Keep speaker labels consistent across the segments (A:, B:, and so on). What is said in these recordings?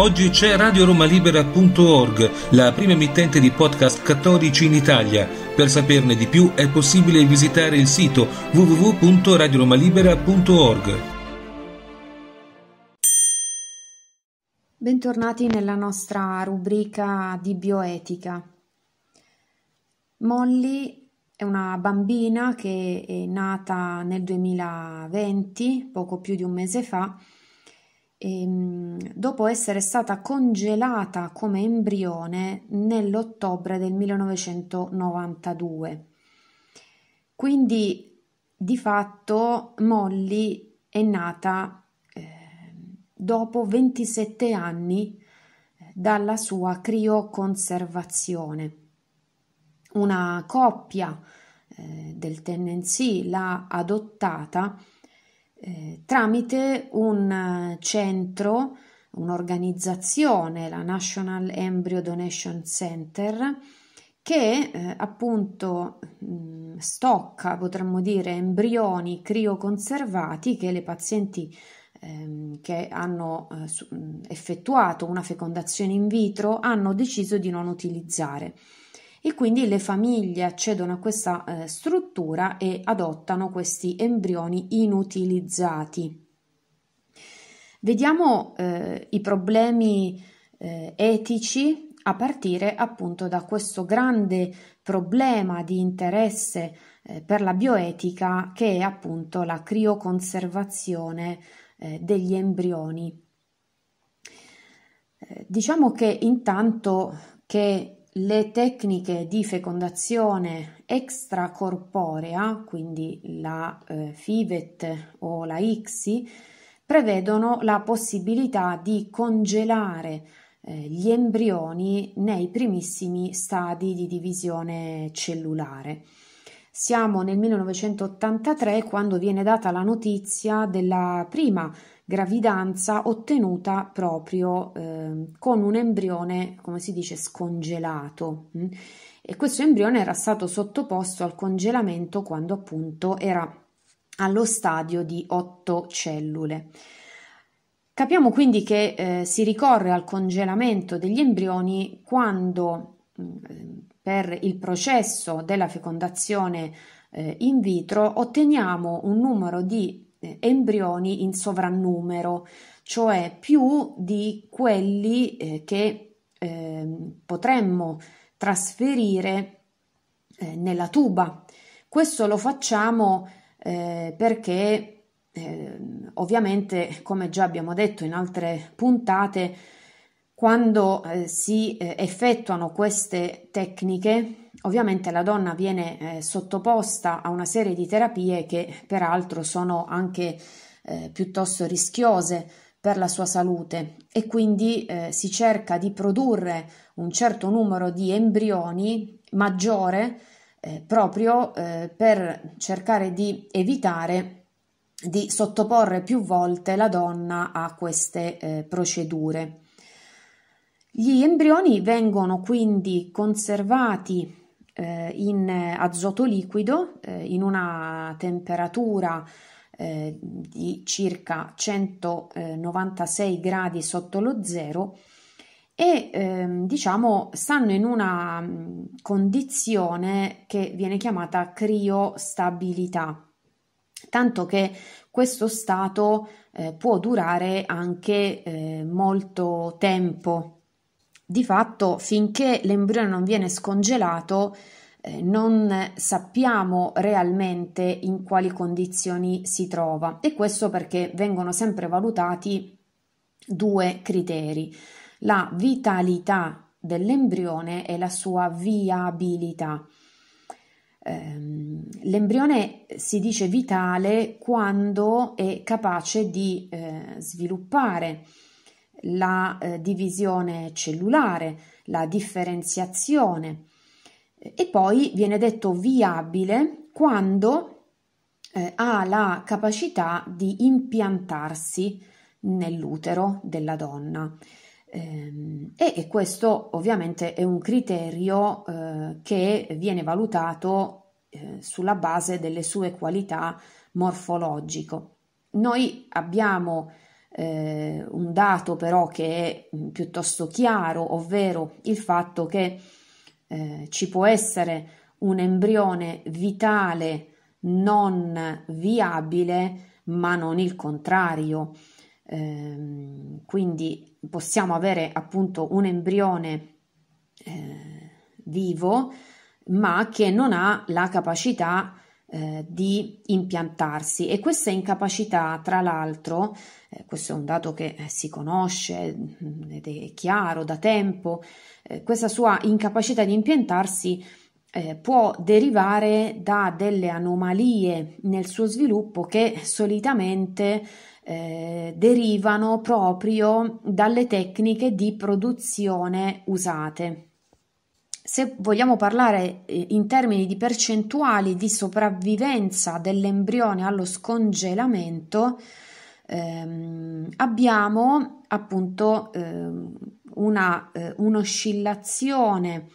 A: Oggi c'è radioromalibera.org, la prima emittente di podcast cattolici in Italia. Per saperne di più è possibile visitare il sito www.radioromalibera.org. Bentornati nella nostra rubrica di bioetica. Molly è una bambina che è nata nel 2020, poco più di un mese fa, Ehm, dopo essere stata congelata come embrione nell'ottobre del 1992. Quindi di fatto Molly è nata ehm, eh, dopo 27 anni dalla sua crioconservazione. Una coppia eh, del Tennessee l'ha adottata eh, tramite un eh, centro, un'organizzazione, la National Embryo Donation Center, che eh, appunto mh, mm, stocca, potremmo dire, embrioni crioconservati che le pazienti ehm, che hanno eh, mm, effettuato una fecondazione in vitro hanno deciso di non utilizzare e quindi le famiglie accedono a questa eh, struttura e adottano questi embrioni inutilizzati. Vediamo eh, i problemi eh, etici a partire appunto da questo grande problema di interesse eh, per la bioetica che è appunto la crioconservazione eh, degli embrioni. Eh, diciamo che intanto che le tecniche di fecondazione extracorporea, quindi la eh, FIVET o la ICSI, prevedono la possibilità di congelare eh, gli embrioni nei primissimi stadi di divisione cellulare. Siamo nel 1983 quando viene data la notizia della prima gravidanza ottenuta proprio eh, con un embrione, come si dice, scongelato. Mm? E questo embrione era stato sottoposto al congelamento quando appunto era allo stadio di otto cellule. Capiamo quindi che eh, si ricorre al congelamento degli embrioni quando mm, per il processo della fecondazione eh, in vitro otteniamo un numero di eh, embrioni in sovrannumero, cioè più di quelli eh, che eh, potremmo trasferire eh, nella tuba. Questo lo facciamo eh, perché ehm, ovviamente, come già abbiamo detto in altre puntate, quando eh, si effettuano queste tecniche Ovviamente la donna viene eh, sottoposta a una serie di terapie che peraltro sono anche eh, piuttosto rischiose per la sua salute e quindi eh, si cerca di produrre un certo numero di embrioni maggiore eh, proprio eh, per cercare di evitare di sottoporre più volte la donna a queste eh, procedure. Gli embrioni vengono quindi conservati eh, in azoto liquido eh, in una temperatura eh, di circa 196 gradi sotto lo zero e ehm, diciamo stanno in una condizione che viene chiamata criostabilità tanto che questo stato eh, può durare anche eh, molto tempo di fatto, finché l'embrione non viene scongelato, eh, non sappiamo realmente in quali condizioni si trova e questo perché vengono sempre valutati due criteri, la vitalità dell'embrione e la sua viabilità. Ehm, l'embrione si dice vitale quando è capace di eh, sviluppare la eh, divisione cellulare, la differenziazione e poi viene detto viabile quando eh, ha la capacità di impiantarsi nell'utero della donna. Ehm, e, e, questo ovviamente è un criterio eh, che viene valutato eh, sulla base delle sue qualità morfologico. Noi abbiamo eh, un dato però che è mm, piuttosto chiaro, ovvero il fatto che eh, ci può essere un embrione vitale non viabile, ma non il contrario. Eh, quindi possiamo avere appunto un embrione eh, vivo, ma che non ha la capacità eh, di impiantarsi e questa incapacità, tra l'altro, eh, questo è un dato che eh, si conosce mm, ed è chiaro da tempo, eh, questa sua incapacità di impiantarsi eh, può derivare da delle anomalie nel suo sviluppo che solitamente eh, derivano proprio dalle tecniche di produzione usate se vogliamo parlare eh, in termini di percentuali di sopravvivenza dell'embrione allo scongelamento, ehm, abbiamo appunto ehm, una, eh, un'oscillazione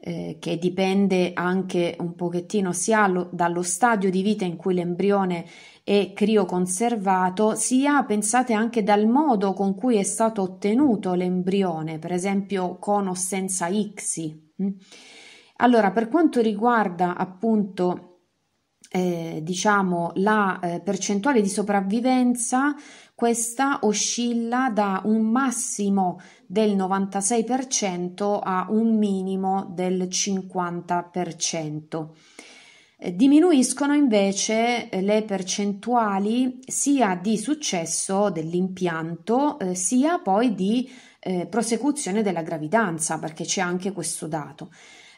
A: eh, che dipende anche un pochettino sia lo, dallo stadio di vita in cui l'embrione è crioconservato, sia pensate anche dal modo con cui è stato ottenuto l'embrione, per esempio con o senza ICSI, Mm? Allora, per quanto riguarda appunto eh, diciamo la eh, percentuale di sopravvivenza questa oscilla da un massimo del 96% a un minimo del 50%. Eh, diminuiscono invece eh, le percentuali sia di successo dell'impianto eh, sia poi di eh, prosecuzione della gravidanza, perché c'è anche questo dato.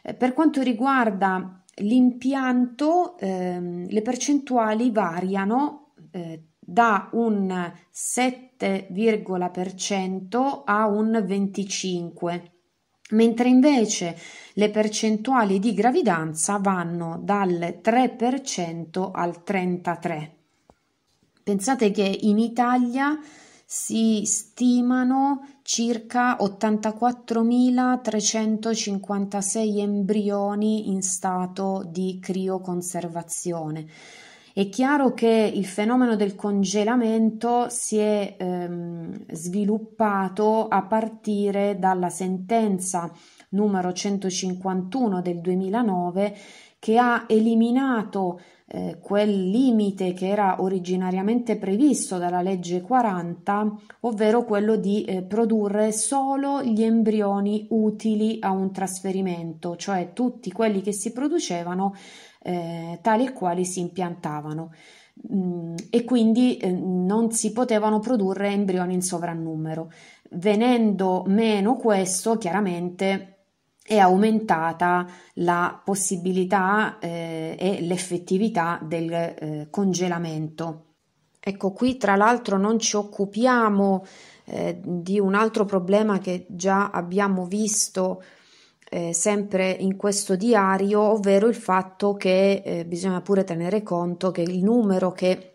A: Eh, per quanto riguarda l'impianto, ehm, le percentuali variano eh, da un 7,% a un 25%, mentre invece le percentuali di gravidanza vanno dal 3% al 33%. Pensate che in Italia si stimano circa 84.356 embrioni in stato di crioconservazione. È chiaro che il fenomeno del congelamento si è ehm, sviluppato a partire dalla sentenza numero 151 del 2009 che ha eliminato eh, quel limite che era originariamente previsto dalla legge 40, ovvero quello di eh, produrre solo gli embrioni utili a un trasferimento, cioè tutti quelli che si producevano eh, tali e quali si impiantavano mm, e quindi eh, non si potevano produrre embrioni in sovrannumero. Venendo meno questo, chiaramente è aumentata la possibilità eh, e l'effettività del eh, congelamento. Ecco, qui tra l'altro non ci occupiamo eh, di un altro problema che già abbiamo visto eh, sempre in questo diario, ovvero il fatto che eh, bisogna pure tenere conto che il numero che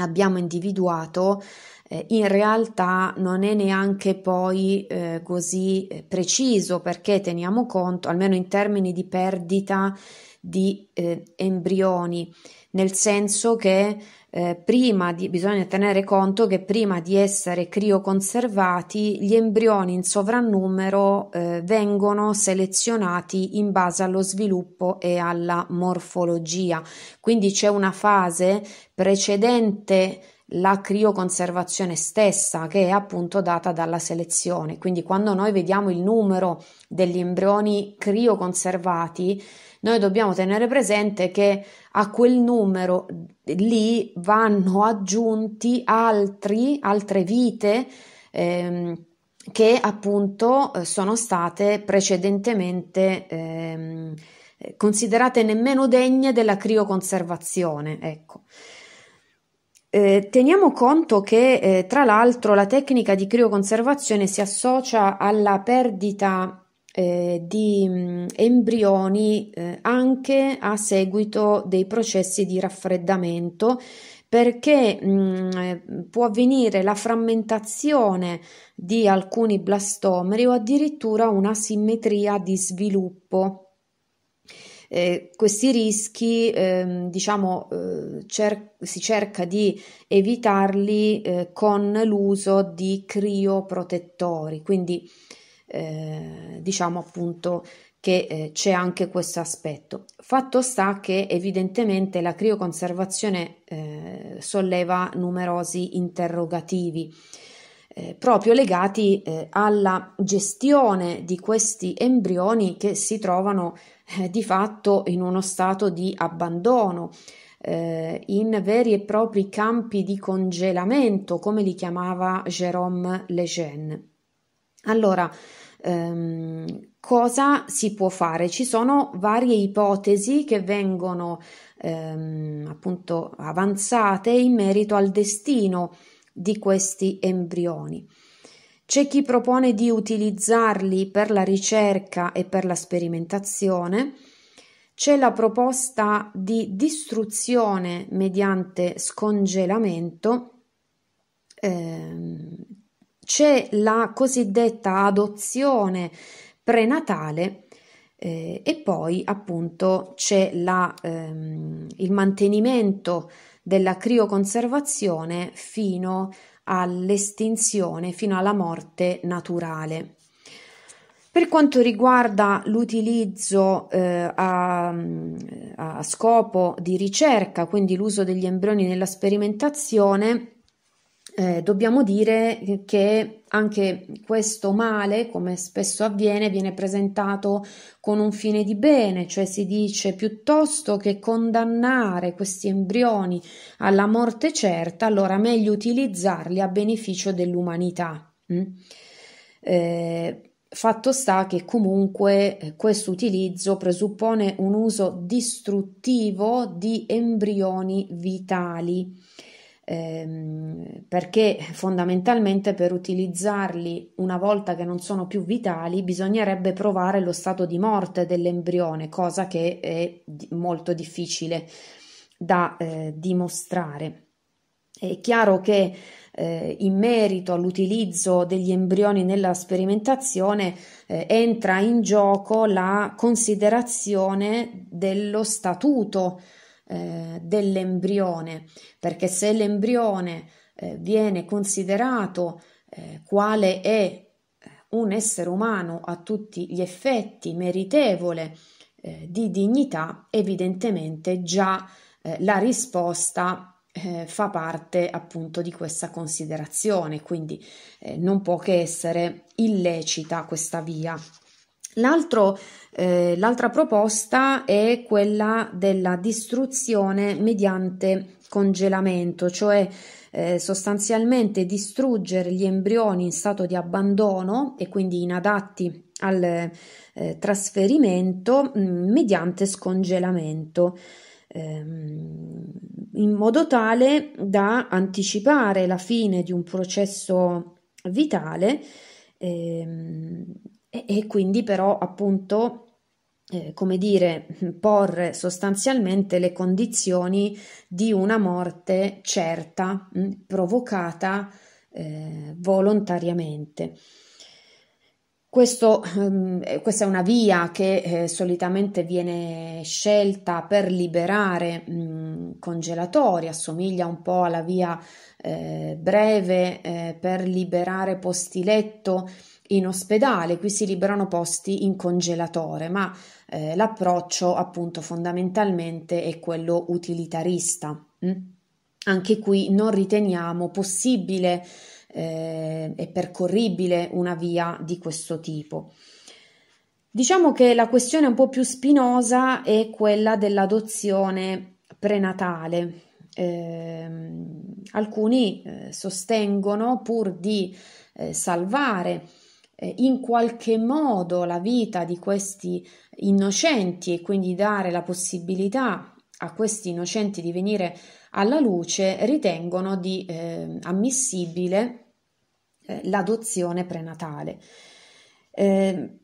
A: abbiamo individuato eh, in realtà non è neanche poi eh, così eh, preciso perché teniamo conto, almeno in termini di perdita, di eh, embrioni, nel senso che eh, prima di, bisogna tenere conto che prima di essere crioconservati gli embrioni in sovrannumero eh, vengono selezionati in base allo sviluppo e alla morfologia. Quindi c'è una fase precedente la crioconservazione stessa che è appunto data dalla selezione. Quindi quando noi vediamo il numero degli embrioni crioconservati, noi dobbiamo tenere presente che a quel numero lì vanno aggiunti altri, altre vite ehm, che appunto eh, sono state precedentemente ehm, eh, considerate nemmeno degne della crioconservazione. Ecco. Eh, teniamo conto che eh, tra l'altro la tecnica di crioconservazione si associa alla perdita eh, di mh, mm, embrioni eh, anche a seguito dei processi di raffreddamento perché mh, mm, eh, può avvenire la frammentazione di alcuni blastomeri o addirittura una simmetria di sviluppo eh, questi rischi, ehm, diciamo, eh, cer- si cerca di evitarli eh, con l'uso di crioprotettori, quindi eh, diciamo appunto che eh, c'è anche questo aspetto. Fatto sta che evidentemente la crioconservazione solleva numerosi interrogativi. proprio legati eh, alla gestione di questi embrioni che si trovano eh, di fatto in uno stato di abbandono, eh, in veri e propri campi di congelamento, come li chiamava Jérôme Lejeune. Allora, ehm, cosa si può fare? Ci sono varie ipotesi che vengono ehm, appunto avanzate in merito al destino di questi embrioni. C'è chi propone di utilizzarli per la ricerca e per la sperimentazione, c'è la proposta di distruzione mediante scongelamento, ehm, c'è la cosiddetta adozione prenatale eh, e poi appunto c'è la, ehm, il mantenimento della crioconservazione fino all'estinzione fino alla morte naturale. Per quanto riguarda l'utilizzo eh, a, a scopo di ricerca, quindi l'uso degli embrioni nella sperimentazione, eh, dobbiamo dire che anche questo male, come spesso avviene, viene presentato con un fine di bene, cioè si dice piuttosto che condannare questi embrioni alla morte certa, allora meglio utilizzarli a beneficio dell'umanità. Mm? Eh, Fatto sta che comunque eh, questo utilizzo presuppone un uso distruttivo di embrioni vitali ehm, perché fondamentalmente per utilizzarli una volta che non sono più vitali bisognerebbe provare lo stato di morte dell'embrione, cosa che è molto difficile da eh, dimostrare. È chiaro che eh, in merito all'utilizzo degli embrioni nella sperimentazione eh, entra in gioco la considerazione dello statuto eh, dell'embrione, perché se l'embrione eh, viene considerato eh, quale è eh, un essere umano a tutti gli effetti meritevole eh, di dignità, evidentemente già eh, la risposta fa parte appunto di questa considerazione, quindi non può che essere illecita questa via eh, l'altra proposta è quella della distruzione mediante congelamento, cioè eh, sostanzialmente distruggere gli embrioni in stato di abbandono e quindi inadatti al eh, trasferimento mh, mm, mediante scongelamento ehm, in modo tale da anticipare la fine di un processo vitale ehm, e, e quindi però appunto eh, come dire, porre sostanzialmente le condizioni di una morte certa, mh, mm, provocata eh, volontariamente. Questo, ehm, eh, questa è una via che eh, solitamente viene scelta per liberare mh, mm, congelatori, assomiglia un po' alla via eh, breve eh, per liberare postiletto in ospedale, qui si liberano posti in congelatore, ma eh, l'approccio appunto fondamentalmente è quello utilitarista. Mm? Anche qui non riteniamo possibile eh, e percorribile una via di questo tipo. Diciamo che la questione un po' più spinosa è quella dell'adozione prenatale. Ehm, eh, alcuni sostengono pur di eh, salvare eh, in qualche modo la vita di questi innocenti e quindi dare la possibilità a questi innocenti di venire alla luce, ritengono di eh, ammissibile eh, l'adozione prenatale. Eh,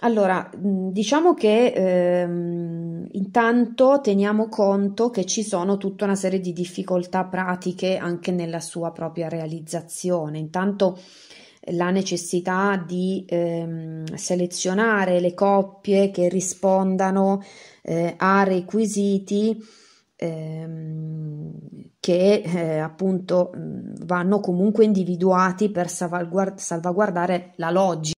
A: allora, diciamo che ehm, intanto teniamo conto che ci sono tutta una serie di difficoltà pratiche anche nella sua propria realizzazione. Intanto la necessità di ehm, selezionare le coppie che rispondano eh, a requisiti ehm, che eh, appunto mm, vanno comunque individuati per salvaguard- salvaguardare la logica.